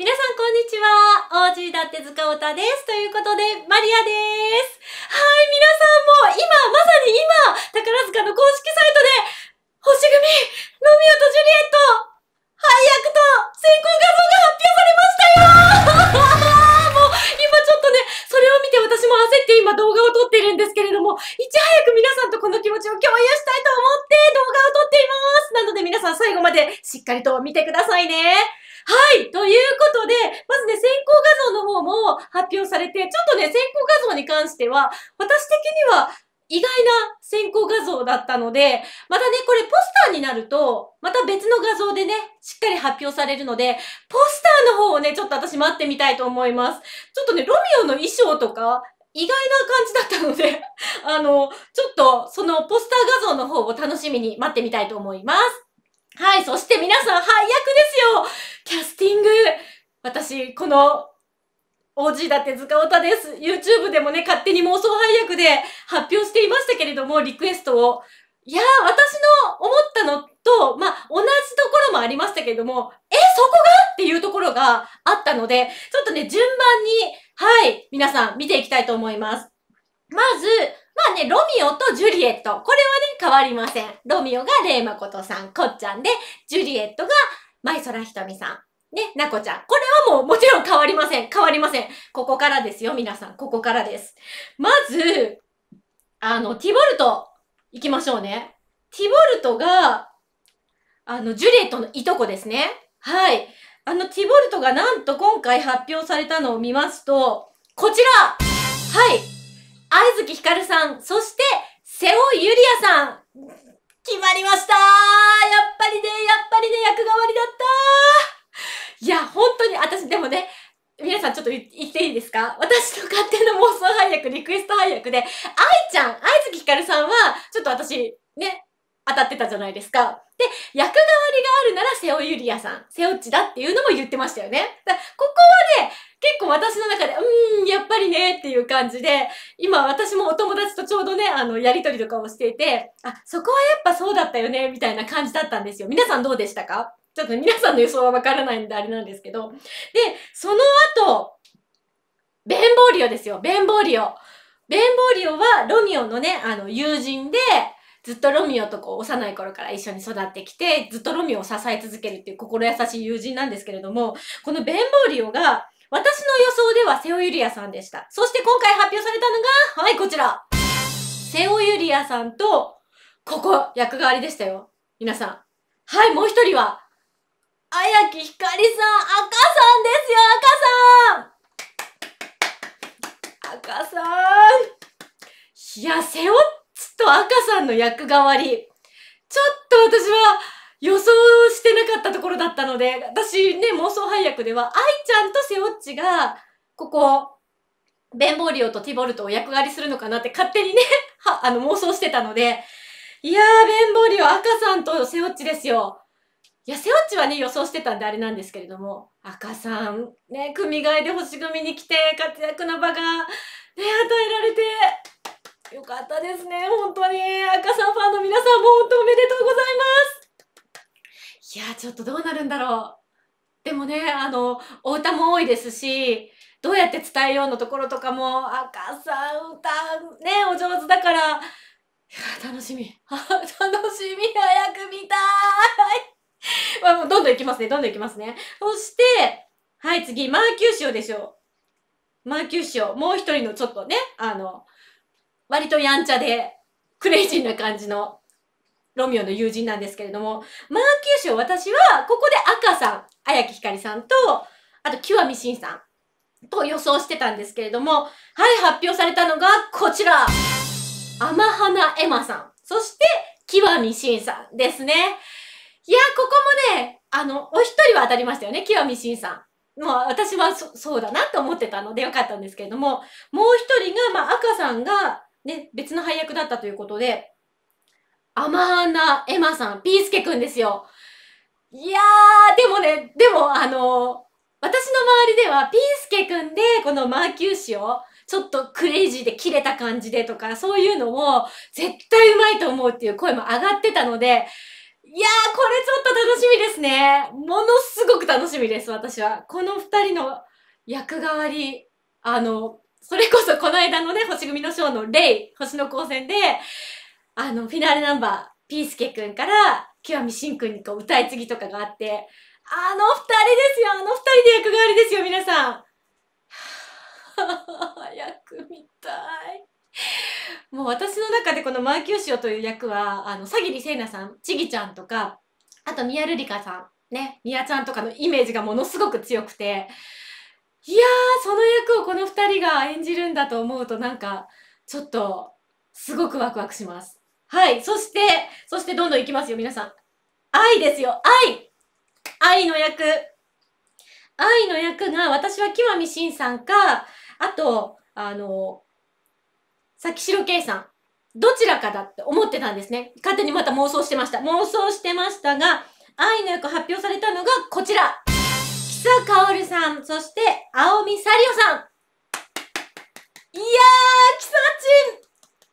皆さんこんにちは OG だって塚たですということでマリアですはい皆さんも今まさに今宝塚の公式サイトで星組ロミオとジュリエット配役と先行画像が発表されましたよ っとね、それを見て私も焦って今動画を撮っているんですけれども、いち早く皆さんとこの気持ちを共有したいと思って動画を撮っていますなので皆さん最後までしっかりと見てくださいねはいということで、まずね、先行画像の方も発表されて、ちょっとね、先行画像に関しては、私的には、意外な先行画像だったので、またね、これポスターになると、また別の画像でね、しっかり発表されるので、ポスターの方をね、ちょっと私待ってみたいと思います。ちょっとね、ロミオの衣装とか、意外な感じだったので あの、ちょっとそのポスター画像の方を楽しみに待ってみたいと思います。はい、そして皆さん、配役ですよキャスティング私、この OG だって塚尾田です。YouTube でもね、勝手に妄想配役で発表していましたけれども、リクエストを。いやー、私の思ったのと、まあ、同じところもありましたけれども、え、そこがっていうところがあったので、ちょっとね、順番に、はい、皆さん見ていきたいと思います。まず、まあね、ロミオとジュリエット。これはね、変わりません。ロミオがレイマコトさん、こっちゃんで、ジュリエットが舞空ヒトミさん。ね、なこちゃん。これはもうもちろん変わりません。変わりません。ここからですよ、皆さん。ここからです。まず、あの、ティボルト、行きましょうね。ティボルトが、あの、ジュリエットのいとこですね。はい。あの、ティボルトがなんと今回発表されたのを見ますと、こちらはい愛月ひかるさん、そして、瀬尾ゆりやさん決まりましたやっぱりね、もね、皆さんちょっと言っていいですか私の勝手な妄想配役、リクエスト配役で、愛ちゃん、愛月ひかるさんは、ちょっと私、ね、当たってたじゃないですか。で、役代わりがあるなら瀬尾ゆりやさん、瀬尾っちだっていうのも言ってましたよね。だここはね、結構私の中で、うーん、やっぱりねっていう感じで、今私もお友達とちょうどね、あの、やりとりとかをしていて、あ、そこはやっぱそうだったよね、みたいな感じだったんですよ。皆さんどうでしたかちょっと皆さんの予想はわからないんであれなんですけど。で、その後、ベンボーリオですよ、ベンボーリオ。ベンボーリオはロミオのね、あの、友人で、ずっとロミオとこう幼い頃から一緒に育ってきて、ずっとロミオを支え続けるっていう心優しい友人なんですけれども、このベンボーリオが、私の予想ではセオユリアさんでした。そして今回発表されたのが、はい、こちら。セオユリアさんと、ここ、役代わりでしたよ。皆さん。はい、もう一人は、綾木ひかりさん、赤さんですよ、赤さん赤さんいや、セオッチと赤さんの役代わり。ちょっと私は予想してなかったところだったので、私ね、妄想配役では、愛ちゃんとセオッチが、ここ、ベンボリオとティボルトを役割するのかなって勝手にね、は、あの妄想してたので、いやー、ベンボリオ赤さんとセオッチですよ。や、セオッチはね、予想してたんであれなんですけれども、赤さん、ね、組替えで星組に来て、活躍の場が、ね、与えられて、よかったですね、本当に。赤さんファンの皆さんも本当おめでとうございます。いや、ちょっとどうなるんだろう。でもね、あの、お歌も多いですし、どうやって伝えようのところとかも、赤さん歌、ね、お上手だから、楽しみ。楽しみ、早く見たいあ、どんどんいきますね、どんどんいきますね。そして、はい、次、マーキューオでしょう。マーキューオ、もう一人のちょっとね、あの、割とやんちゃで、クレイジーな感じのロミオの友人なんですけれども、マーキュー賞私は、ここで赤さん、綾木ひかりさんと、あと、極しんさんと予想してたんですけれども、はい、発表されたのがこちら。天花エマさん。そして、極しんさんですね。いや、ここもね、あの、お一人は当たりましたよね、清しんさん。まあ、私はそうだなと思ってたのでよかったんですけれども、もう一人が、まあ、赤さんが、ね、別の配役だったということで、アマーナ・エマさん、ピースケくんですよ。いやー、でもね、でも、あのー、私の周りでは、ピースケくんで、このマーキューシを、ちょっとクレイジーで切れた感じでとか、そういうのを、絶対うまいと思うっていう声も上がってたので、いやー、これちょっと楽しみですね。ものすごく楽しみです、私は。この二人の役代わり、あの、それこそこの間のね、星組のショーのレイ、星の光線で、あの、フィナーレナンバー、ピースケくんから、極みしんくんにこう歌い継ぎとかがあって、あの二人ですよ、あの二人で役代わりですよ、皆さん。役みたい。もう私の中でこのマーキューシオという役は、あの、さぎりせいなさん、ちぎちゃんとか、あとミヤルリカさん、ね、ヤちゃんとかのイメージがものすごく強くて、いやー、その役をこの2人が演じるんだと思うとなんか、ちょっと、すごくワクワクします。はい。そして、そしてどんどんいきますよ、皆さん。愛ですよ、愛愛の役。愛の役が、私は木まみしんさんか、あと、あの、さきしろけいさん、どちらかだって思ってたんですね。勝手にまた妄想してました。妄想してましたが、愛の役発表されたのがこちら。木佐かおるさん、そして青見さりおさん。いやー、木佐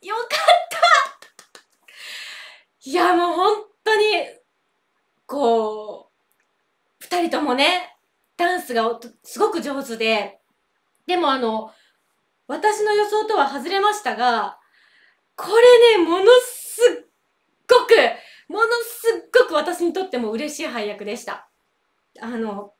ちん、よかったいや、もう本当に、こう、二人ともね、ダンスがすごく上手で、でもあの、私の予想とは外れましたが、これね、ものすっごく、ものすっごく私にとっても嬉しい配役でした。あの、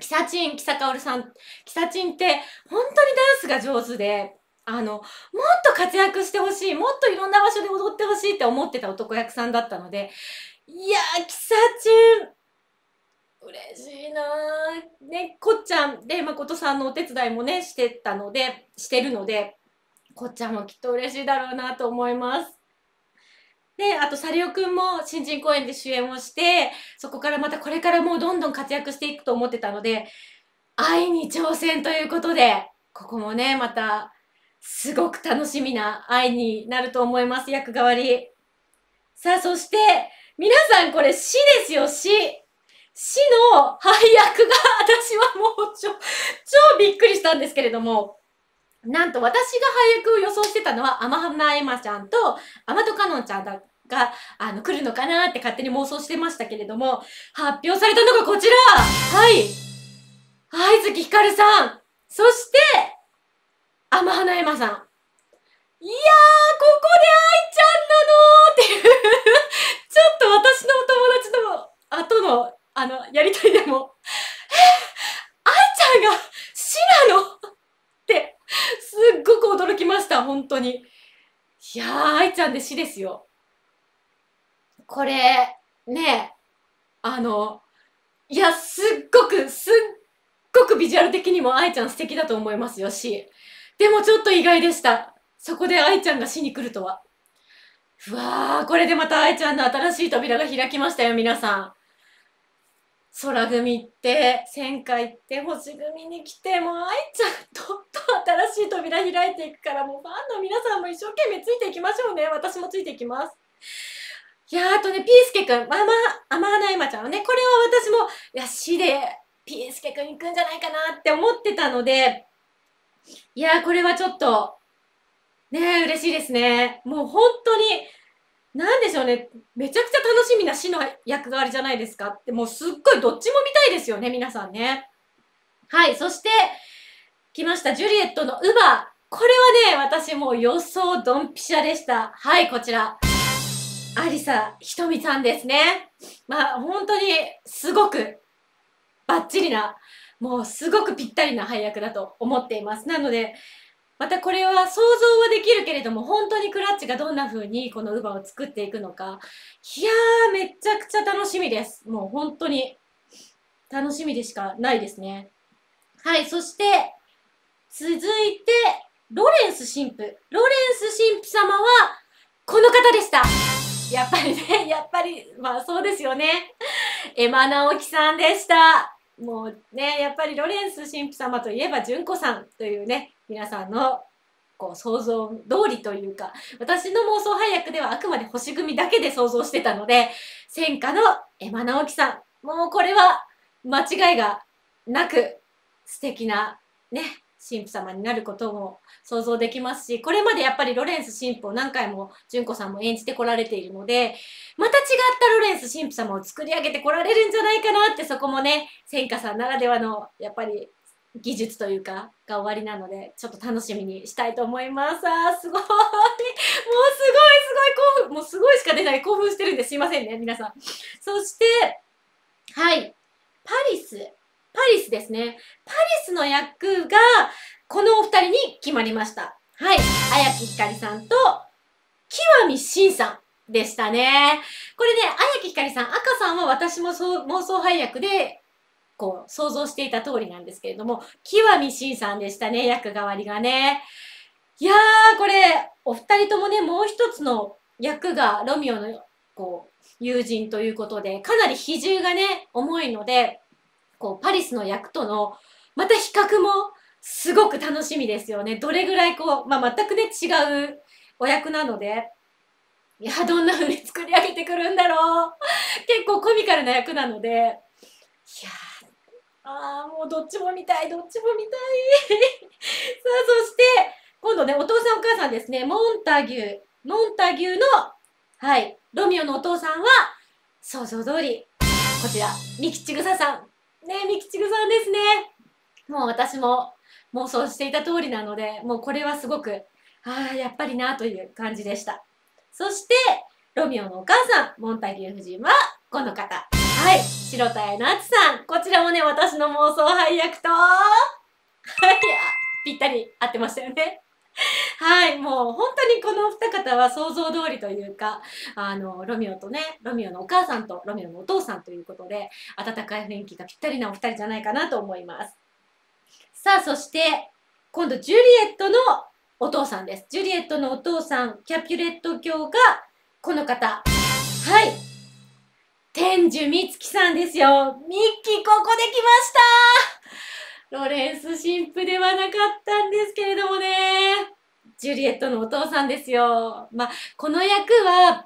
キサチン、キサカオルさん、キサチンって本当にダンスが上手で、あの、もっと活躍してほしい、もっといろんな場所で踊ってほしいって思ってた男役さんだったので、いやー、キサチン、嬉しいなね、こっちゃんで誠さんのお手伝いもねしてたのでしてるのでこっちゃんもきっと嬉しいだろうなと思います。であとサリオくんも新人公演で主演をしてそこからまたこれからもうどんどん活躍していくと思ってたので愛に挑戦ということでここもねまたすごく楽しみな愛になると思います役代わり。さあそして皆さんこれ死ですよ死死の配役が私はもうちょ超びっくりしたんですけれどもなんと私が配役を予想してたのは天浜エマちゃんと天戸かのんちゃんだがあの来るのかなって勝手に妄想してましたけれども発表されたのがこちらはい相月ひかるさんそして天花エマさんいやーここで愛ちゃんなのーっていう ちょっと私のお友達の後のあの、やりとりでも、え あいちゃんが死なのって、すっごく驚きました、本当に。いやー、愛ちゃんで死ですよ。これ、ねあの、いや、すっごく、すっごくビジュアル的にも愛ちゃん素敵だと思いますよし。でもちょっと意外でした。そこで愛ちゃんが死に来るとは。うわー、これでまた愛ちゃんの新しい扉が開きましたよ、皆さん。空組って、戦火行って、星組に来て、もう愛ちゃんと、と新しい扉開いていくから、もうファンの皆さんも一生懸命ついていきましょうね。私もついていきます。いやあとね、ピースケくん、まあまあ、甘えまちゃんはね、これは私も、いや、死で、ピースケくん行くんじゃないかなって思ってたので、いやーこれはちょっと、ね嬉しいですね。もう本当に、なんでしょうね、めちゃくちゃ楽しみな死の役割じゃないですかって、もうすっごいどっちも見たいですよね、皆さんね。はい、そして、来ました、ジュリエットのウバこれはね、私もう予想ドンピシャでした。はい、こちら。アリサひとみさんですね。まあ、本当に、すごく、バッチリな、もうすごくぴったりな配役だと思っています。なので、またこれは想像はできるけれども本当にクラッチがどんな風にこのウバを作っていくのかいやーめちゃくちゃ楽しみですもう本当に楽しみでしかないですねはいそして続いてロレンス神父ロレンス神父様はこの方でしたやっぱりねやっぱりまあそうですよねエマ直樹さんでしたもうねやっぱりロレンス神父様といえば純子さんというね皆さんのこう想像通りというか私の妄想配役ではあくまで星組だけで想像してたので戦火のエマ直樹さんもうこれは間違いがなく素敵なね神父様になることも想像できますしこれまでやっぱりロレンス神父を何回も純子さんも演じてこられているのでまた違ったロレンス神父様を作り上げてこられるんじゃないかなってそこもね戦火さんならではのやっぱり技術というかが終わりなのでちょっと楽しみにしたいと思いますあすごいもうすごいすごい興奮もうすごいしか出ない興奮してるんですいませんね皆さんそしてはいパリスパリスですねパリスの役がこのお二人に決まりましたはい綾木ひかりさんと極しんさんでしたね。これね、綾木ひかりさん、赤さんは私も妄想配役でう想像していた通りなんですけれども、極みしんさんでしたね、役代わりがね。いやー、これ、お二人ともね、もう一つの役がロミオのこう友人ということで、かなり比重がね、重いので、こうパリスの役とのまた比較もすごく楽しみですよね。どれぐらいこう、まあ、全くね、違うお役なので、いや、どんな風に作り上げてくるんだろう。結構コミカルな役なので、いやーああ、もうどっちも見たい、どっちも見たい。さあ、そして、今度ね、お父さんお母さんですね、モンタギュモンタギュの、はい、ロミオのお父さんは、想像通り、こちら、ミキチグサさん。ね、ミキチグさんですね。もう私も妄想していた通りなので、もうこれはすごく、ああ、やっぱりなという感じでした。そして、ロミオのお母さん、モンタギュー夫人は、この方。はい。白田絵なつさん。こちらもね、私の妄想配役と、はい、ぴったり合ってましたよね。はい、もう本当にこのお二方は想像通りというか、あの、ロミオとね、ロミオのお母さんとロミオのお父さんということで、温かい雰囲気がぴったりなお二人じゃないかなと思います。さあ、そして、今度ジュリエットのお父さんです。ジュリエットのお父さん、キャピュレット卿がこの方。はい、天寿美月さんですよ。ミッキー、ここできましたロレンス神父ではなかったんですけれどもね。ジュリエットのお父さんですよ。まあ、この役は、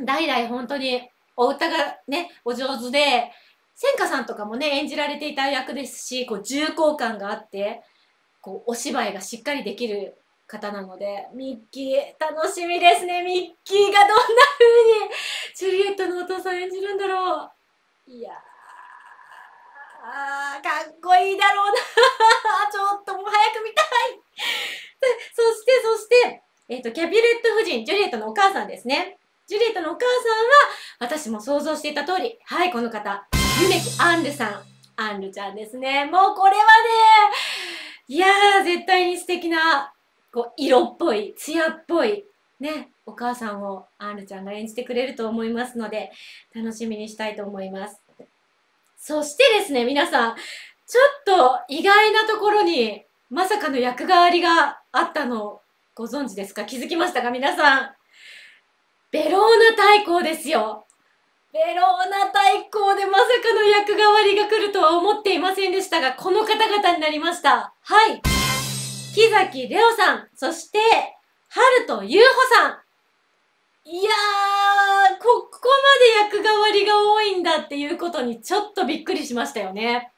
代々本当にお歌がね、お上手で、千佳さんとかもね、演じられていた役ですし、こう、重厚感があって、こう、お芝居がしっかりできる方なので、ミッキー、楽しみですね。ミッキーがどんな風にジュリエットのお父さん演じるんだろう。いやあかっこいいだろうな ちょっともう早く見たいそして、そして、えっ、ー、と、キャビレット夫人、ジュリエットのお母さんですね。ジュリエットのお母さんは、私も想像していた通り、はい、この方、ゆめきアンルさん。アンルちゃんですね。もうこれはね、いやー、絶対に素敵なこう色っぽい艶っぽいねお母さんをアンルちゃんが演じてくれると思いますので楽しみにしたいと思いますそしてですね皆さんちょっと意外なところにまさかの役代わりがあったのをご存知ですか気づきましたか皆さんベローナ大公ですよベローナ大公でまさかの役代わりが来るとは思っていませんでしたが、この方々になりました。はい。木崎レオさん、そして、春とゆうほさん。いやー、ここまで役代わりが多いんだっていうことにちょっとびっくりしましたよね。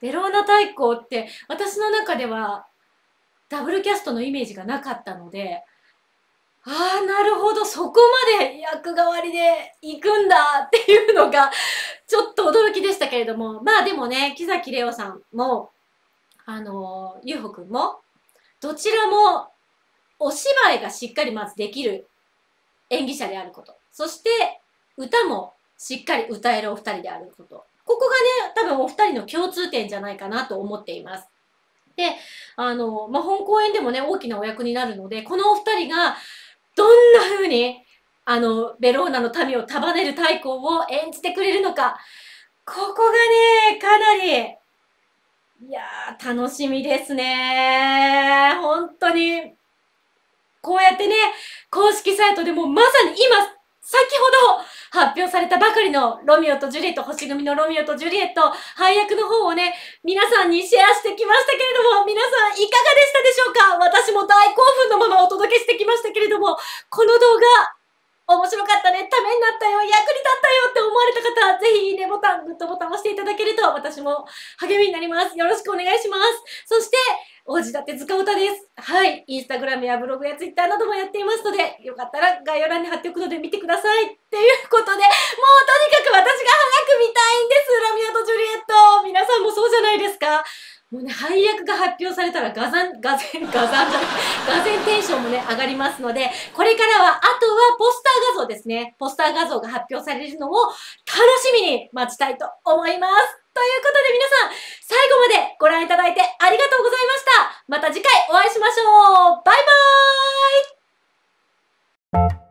ベローナ太鼓って私の中ではダブルキャストのイメージがなかったので、ああ、なるほど、そこまで役代わりで行くんだっていうのが、ちょっと驚きでしたけれども、まあでもね、木崎レオさんも、あの、ゆうほくんも、どちらもお芝居がしっかりまずできる演技者であること。そして、歌もしっかり歌えるお二人であること。ここがね、多分お二人の共通点じゃないかなと思っています。で、あの、まあ、本公演でもね、大きなお役になるので、このお二人が、どんな風に、あの、ベローナの民を束ねる太鼓を演じてくれるのか、ここがね、かなりいやー、楽しみですね。本当に、こうやってね、公式サイトでもまさに今、先ほど発表されたばかりのロミオとジュリエット、星組のロミオとジュリエット、配役の方をね、皆さんにシェアしてきましたけれども、皆さんいかがでしたでしょうか私も大興奮のままお届けしてきましたけれども、この動画、面白かったね、ためになったよ、役われた方、ぜひいいねボタン、グッドボタンを押していただけると私も励みになります。よろしくお願いします。そして、王子だって塚歌です。はい。インスタグラムやブログやツイッターなどもやっていますので、よかったら概要欄に貼っておくので見てください。っていうことで、もうとにかく私が早く見たいんです。ラミアとジュリエット。皆さんもそうじゃないですか。もうね、配役が発表されたら、ガザン、ガぜン、ガザン、ガゼンテンションもね、上がりますので、これからは、あとはポスター画像ですね。ポスター画像が発表されるのを楽しみに待ちたいと思います。ということで皆さん、最後までご覧いただいてありがとうございました。また次回お会いしましょう。バイバーイ